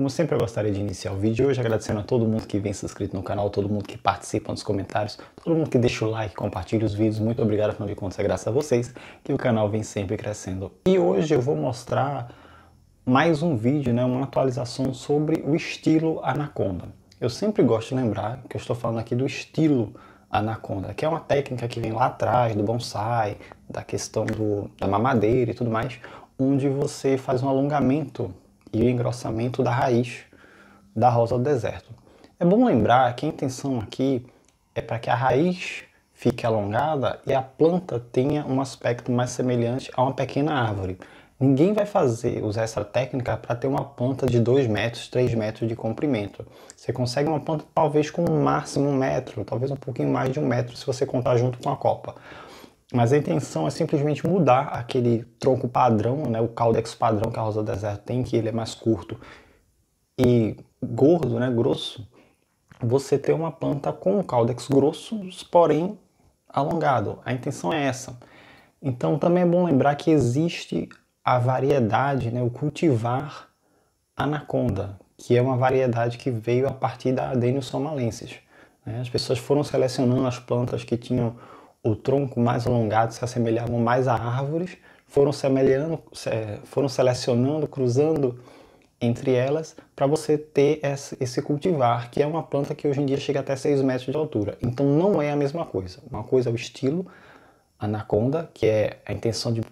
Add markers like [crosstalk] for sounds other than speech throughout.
Como sempre, eu gostaria de iniciar o vídeo hoje agradecendo a todo mundo que vem se inscrito no canal, todo mundo que participa nos comentários, todo mundo que deixa o like, compartilha os vídeos. Muito obrigado, afinal de contas, é graças a vocês que o canal vem sempre crescendo. E hoje eu vou mostrar mais um vídeo, né, uma atualização sobre o estilo Anaconda. Eu sempre gosto de lembrar que eu estou falando aqui do estilo Anaconda, que é uma técnica que vem lá atrás do bonsai, da questão do, da mamadeira e tudo mais, onde você faz um alongamento e o engrossamento da raiz da rosa do deserto. É bom lembrar que a intenção aqui é para que a raiz fique alongada e a planta tenha um aspecto mais semelhante a uma pequena árvore. Ninguém vai fazer usar essa técnica para ter uma planta de 2 metros, 3 metros de comprimento. Você consegue uma planta talvez com no máximo um metro, talvez um pouquinho mais de um metro se você contar junto com a copa. Mas a intenção é simplesmente mudar aquele tronco padrão, né, o caudex padrão que a rosa do deserto tem, que ele é mais curto e gordo, né, grosso. Você ter uma planta com um caudex grosso, porém alongado. A intenção é essa. Então também é bom lembrar que existe a variedade, né, o cultivar anaconda, que é uma variedade que veio a partir da adenium somalensis. Né? As pessoas foram selecionando as plantas que tinham o tronco mais alongado se assemelhavam mais a árvores, foram, foram selecionando, cruzando entre elas para você ter esse cultivar, que é uma planta que hoje em dia chega até 6 metros de altura. Então não é a mesma coisa. Uma coisa é o estilo anaconda, que é a intenção de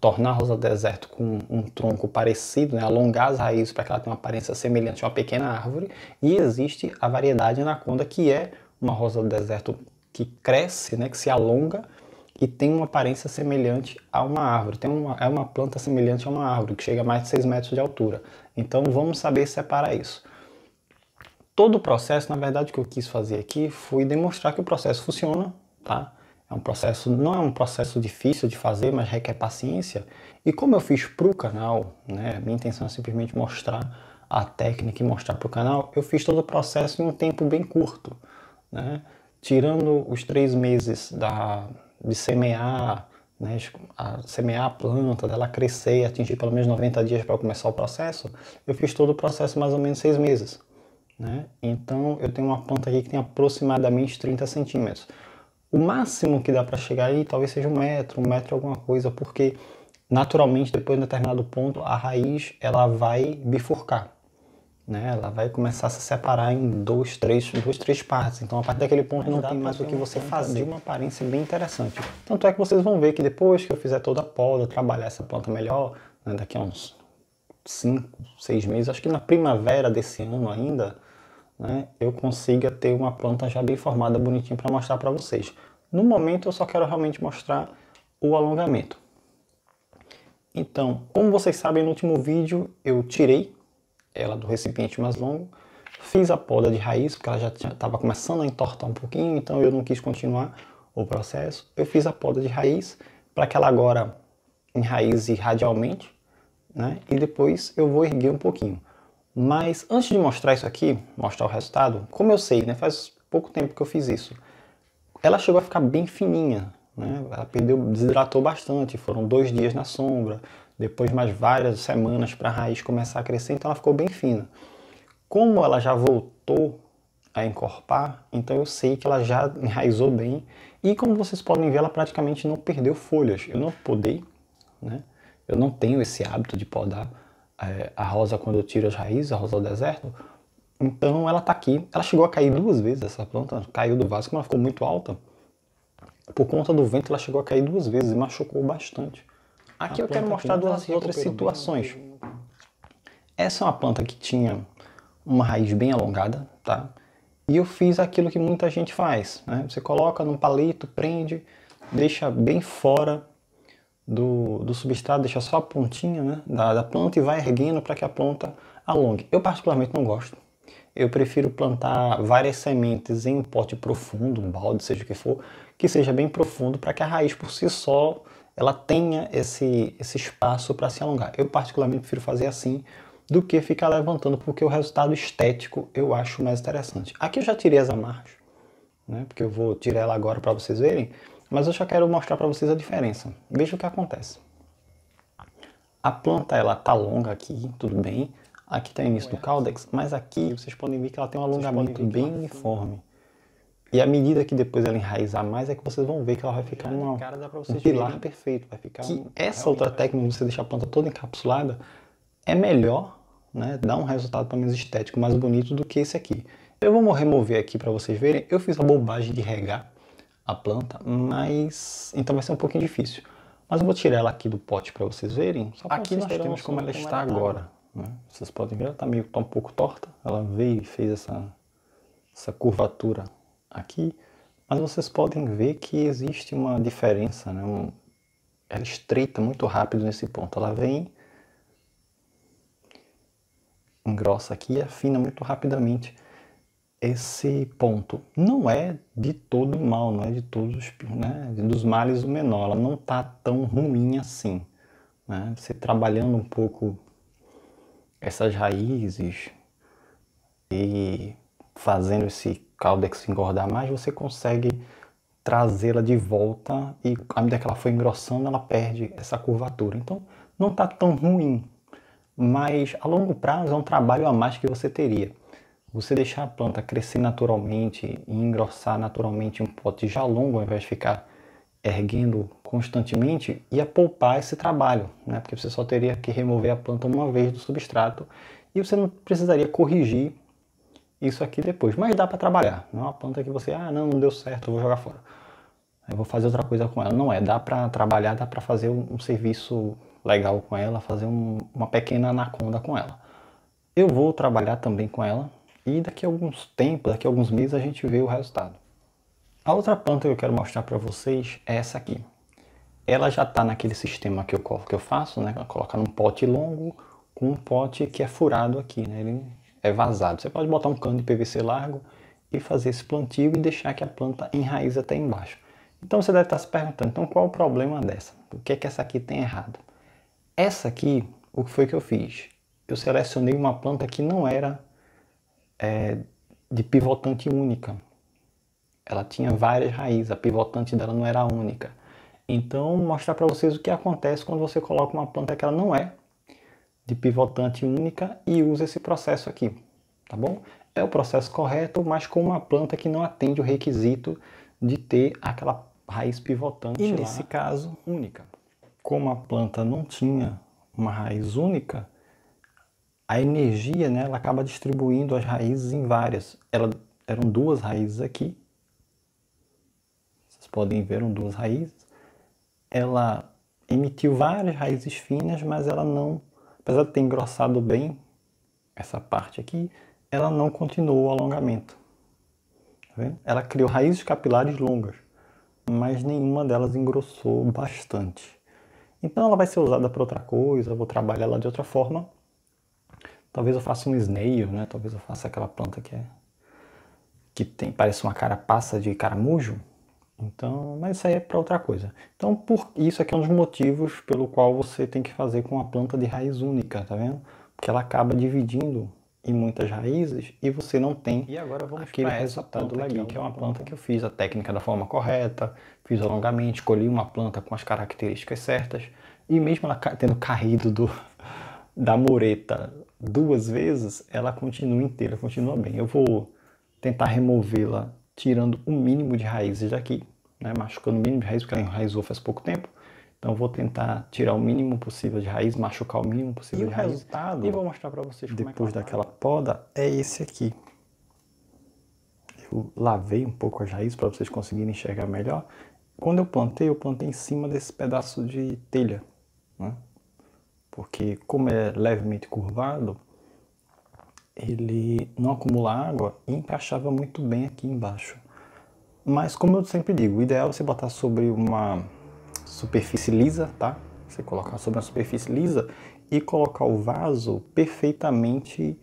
tornar a rosa do deserto com um tronco parecido, né? alongar as raízes para que ela tenha uma aparência semelhante a uma pequena árvore. E existe a variedade anaconda, que é uma rosa do deserto que cresce, né, que se alonga e tem uma aparência semelhante a uma árvore. Tem uma, é uma planta semelhante a uma árvore, que chega a mais de 6 metros de altura. Então vamos saber separar isso. Todo o processo, na verdade, o que eu quis fazer aqui foi demonstrar que o processo funciona, tá? É um processo, não é um processo difícil de fazer, mas requer paciência. E como eu fiz para o canal, né, minha intenção é simplesmente mostrar a técnica e mostrar para o canal, eu fiz todo o processo em um tempo bem curto, né? tirando os três meses da, de semear, né, a semear a planta, dela crescer e atingir pelo menos 90 dias para começar o processo, eu fiz todo o processo mais ou menos seis meses. Né? Então eu tenho uma planta aqui que tem aproximadamente 30 centímetros. O máximo que dá para chegar aí talvez seja um metro, um metro alguma coisa, porque naturalmente depois de um determinado ponto a raiz ela vai bifurcar né? Ela vai começar a se separar em dois, três, duas, três partes. Então, a partir daquele ponto não tem mais o que você fazer. De uma aparência bem interessante. Tanto é que vocês vão ver que depois que eu fizer toda a poda, trabalhar essa planta melhor, né? daqui a uns cinco, seis meses, acho que na primavera desse ano ainda, né? Eu consiga ter uma planta já bem formada, bonitinha para mostrar para vocês. No momento, eu só quero realmente mostrar o alongamento. Então, como vocês sabem, no último vídeo eu tirei ela do recipiente mais longo. Fiz a poda de raiz, porque ela já estava começando a entortar um pouquinho, então eu não quis continuar o processo. Eu fiz a poda de raiz para que ela agora enraize radialmente, né? E depois eu vou erguer um pouquinho. Mas antes de mostrar isso aqui, mostrar o resultado, como eu sei, né? Faz pouco tempo que eu fiz isso. Ela chegou a ficar bem fininha, né? Ela perdeu, desidratou bastante. Foram dois dias na sombra, depois mais várias semanas para a raiz começar a crescer, então ela ficou bem fina. Como ela já voltou a encorpar, então eu sei que ela já enraizou bem e como vocês podem ver, ela praticamente não perdeu folhas. Eu não podei, né? Eu não tenho esse hábito de podar é, a rosa quando eu tiro as raízes, a rosa do deserto. Então ela está aqui. Ela chegou a cair duas vezes, essa planta caiu do vaso, como ela ficou muito alta. Por conta do vento, ela chegou a cair duas vezes e machucou bastante. Aqui a eu quero mostrar duas outras situações. Bem. Essa é uma planta que tinha uma raiz bem alongada, tá? E eu fiz aquilo que muita gente faz, né? Você coloca num palito, prende, deixa bem fora do, do substrato, deixa só a pontinha né, da, da planta e vai erguendo para que a planta alongue. Eu particularmente não gosto. Eu prefiro plantar várias sementes em um pote profundo, um balde, seja o que for, que seja bem profundo para que a raiz por si só ela tenha esse, esse espaço para se alongar. Eu particularmente prefiro fazer assim do que ficar levantando, porque o resultado estético eu acho mais interessante. Aqui eu já tirei as amarras, né, porque eu vou tirar ela agora para vocês verem, mas eu já quero mostrar para vocês a diferença. Veja o que acontece. A planta ela tá longa aqui, tudo bem. Aqui tem tá o início do cáldex, mas aqui vocês podem ver que ela tem um alongamento bem tá uniforme. E à medida que depois ela enraizar mais, é que vocês vão ver que ela vai ficar uma, cara, um pilar perfeito. Vai ficar que um, essa outra técnica, de você deixar a planta toda encapsulada, é melhor, né? Dá um resultado pelo menos estético mais bonito do que esse aqui. Eu vou remover aqui para vocês verem. Eu fiz a bobagem de regar a planta, mas então vai ser um pouquinho difícil. Mas eu vou tirar ela aqui do pote para vocês verem. aqui vocês nós temos como ela está tá, agora. Né? né? Vocês podem ver, ela está meio tá um pouco torta. Ela veio e fez essa, essa curvatura aqui, mas vocês podem ver que existe uma diferença, né? Um, ela estreita muito rápido nesse ponto. Ela vem, engrossa aqui e afina muito rapidamente esse ponto. Não é de todo mal, não é de todos né, dos males o menor. Ela não está tão ruim assim. Né? Você trabalhando um pouco essas raízes e fazendo esse caudex é engordar mais, você consegue trazê-la de volta e à medida que ela foi engrossando, ela perde essa curvatura. Então, não está tão ruim, mas a longo prazo é um trabalho a mais que você teria. Você deixar a planta crescer naturalmente e engrossar naturalmente um pote já longo, ao invés de ficar erguendo constantemente, ia poupar esse trabalho, né? porque você só teria que remover a planta uma vez do substrato e você não precisaria corrigir isso aqui depois. Mas dá para trabalhar. Não é uma planta que você, ah, não, não deu certo, vou jogar fora. Eu vou fazer outra coisa com ela. Não é, dá para trabalhar, dá para fazer um, um, serviço legal com ela, fazer um, uma pequena anaconda com ela. Eu vou trabalhar também com ela e daqui a alguns tempos, daqui a alguns meses a gente vê o resultado. A outra planta que eu quero mostrar para vocês é essa aqui. Ela já está naquele sistema que eu, que eu faço, né? Colocar num pote longo com um pote que é furado aqui, né? Ele é vazado. Você pode botar um cano de PVC largo e fazer esse plantio e deixar que a planta enraize até embaixo. Então você deve estar se perguntando, então qual é o problema dessa? O que é que essa aqui tem errado? Essa aqui, o que foi que eu fiz? Eu selecionei uma planta que não era é, de pivotante única. Ela tinha várias raízes, a pivotante dela não era única. Então, mostrar para vocês o que acontece quando você coloca uma planta que ela não é de pivotante única e usa esse processo aqui, tá bom? É o processo correto, mas com uma planta que não atende o requisito de ter aquela raiz pivotante, e nesse lá, caso, única. Como a planta não tinha uma raiz única, a energia né, ela acaba distribuindo as raízes em várias. Ela, eram duas raízes aqui. Vocês podem ver, eram duas raízes. Ela emitiu várias raízes finas, mas ela não Apesar de ter engrossado bem essa parte aqui, ela não continuou o alongamento. Tá ela criou raízes capilares longas, mas nenhuma delas engrossou bastante. Então ela vai ser usada para outra coisa, eu vou trabalhar ela de outra forma. Talvez eu faça um snail, né? Talvez eu faça aquela planta que é que tem parece uma carapaça de caramujo, então, mas isso aí é para outra coisa. Então, por isso aqui é um dos motivos pelo qual você tem que fazer com uma planta de raiz única, tá vendo? Porque ela acaba dividindo em muitas raízes e você não tem e agora vamos aquele resultado legal, que é uma tá planta que eu fiz a técnica da forma correta, fiz alongamento, escolhi uma planta com as características certas e mesmo ela tendo caído do, [laughs] da mureta duas vezes, ela continua inteira, continua bem. Eu vou tentar removê-la tirando o mínimo de raízes daqui, né? machucando o mínimo de raiz, porque ela enraizou faz pouco tempo. Então vou tentar tirar o mínimo possível de raiz, machucar o mínimo possível e de raiz. Resultado, e vou mostrar para vocês como depois é que tá. daquela poda é esse aqui. Eu lavei um pouco as raízes para vocês conseguirem enxergar melhor. Quando eu plantei, eu plantei em cima desse pedaço de telha, né? porque como é levemente curvado, ele não acumular água e encaixava muito bem aqui embaixo. Mas como eu sempre digo, o ideal é você botar sobre uma superfície lisa, tá? Você colocar sobre uma superfície lisa e colocar o vaso perfeitamente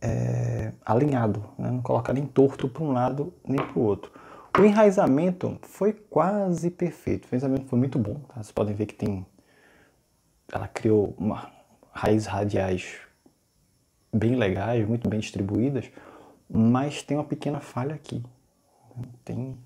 é, alinhado, né? não colocar nem torto para um lado nem para o outro. O enraizamento foi quase perfeito, o enraizamento foi muito bom, tá? vocês podem ver que tem, ela criou uma raiz radiais bem legais, muito bem distribuídas, mas tem uma pequena falha aqui. Tem,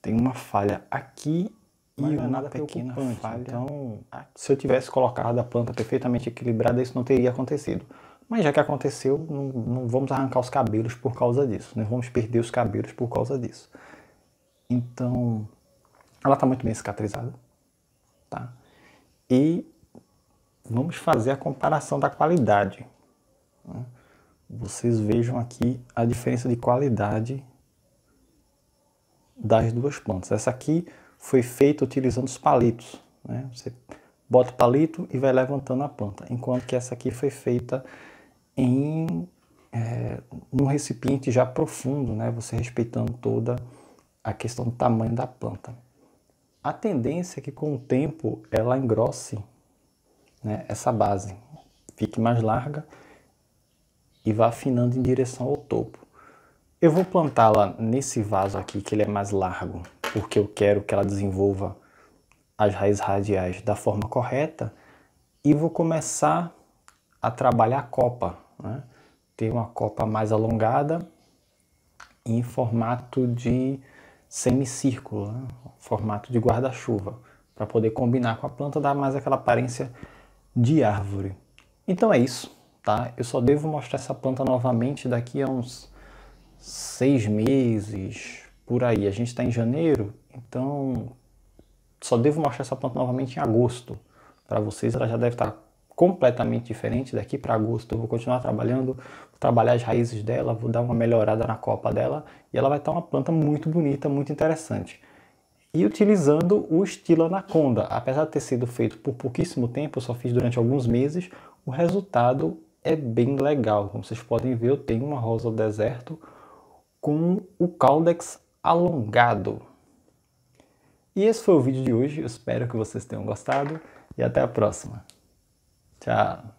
tem uma falha aqui mas e é uma nada pequena falha. Então, se eu tivesse colocado a planta perfeitamente equilibrada, isso não teria acontecido. Mas já que aconteceu, não, não vamos arrancar os cabelos por causa disso, não né? vamos perder os cabelos por causa disso. Então, ela está muito bem cicatrizada, tá? E vamos fazer a comparação da qualidade. Né? Vocês vejam aqui a diferença de qualidade das duas plantas. Essa aqui foi feita utilizando os palitos. Né? Você bota o palito e vai levantando a planta, enquanto que essa aqui foi feita em é, recipiente já profundo, né? Você respeitando toda a questão do tamanho da planta. A tendência é que com o tempo ela engrosse né, essa base, fique mais larga e vá afinando em direção ao topo. Eu vou plantá-la nesse vaso aqui, que ele é mais largo, porque eu quero que ela desenvolva as raízes radiais da forma correta e vou começar a trabalhar a copa, né? ter uma copa mais alongada em formato de semicírculo, né? formato de guarda-chuva, para poder combinar com a planta, dar mais aquela aparência de árvore. Então é isso tá? Eu só devo mostrar essa planta novamente daqui a uns seis meses, por aí. A gente está em janeiro, então só devo mostrar essa planta novamente em agosto. Para vocês ela já deve estar tá completamente diferente daqui para agosto. Eu vou continuar trabalhando, vou trabalhar as raízes dela, vou dar uma melhorada na copa dela e ela vai estar tá uma planta muito bonita, muito interessante. E utilizando o estilo anaconda, apesar de ter sido feito por pouquíssimo tempo, eu só fiz durante alguns meses, o resultado é bem legal. Como vocês podem ver, eu tenho uma rosa deserto com o caldex alongado. E esse foi o vídeo de hoje. Eu espero que vocês tenham gostado e até a próxima. Tchau!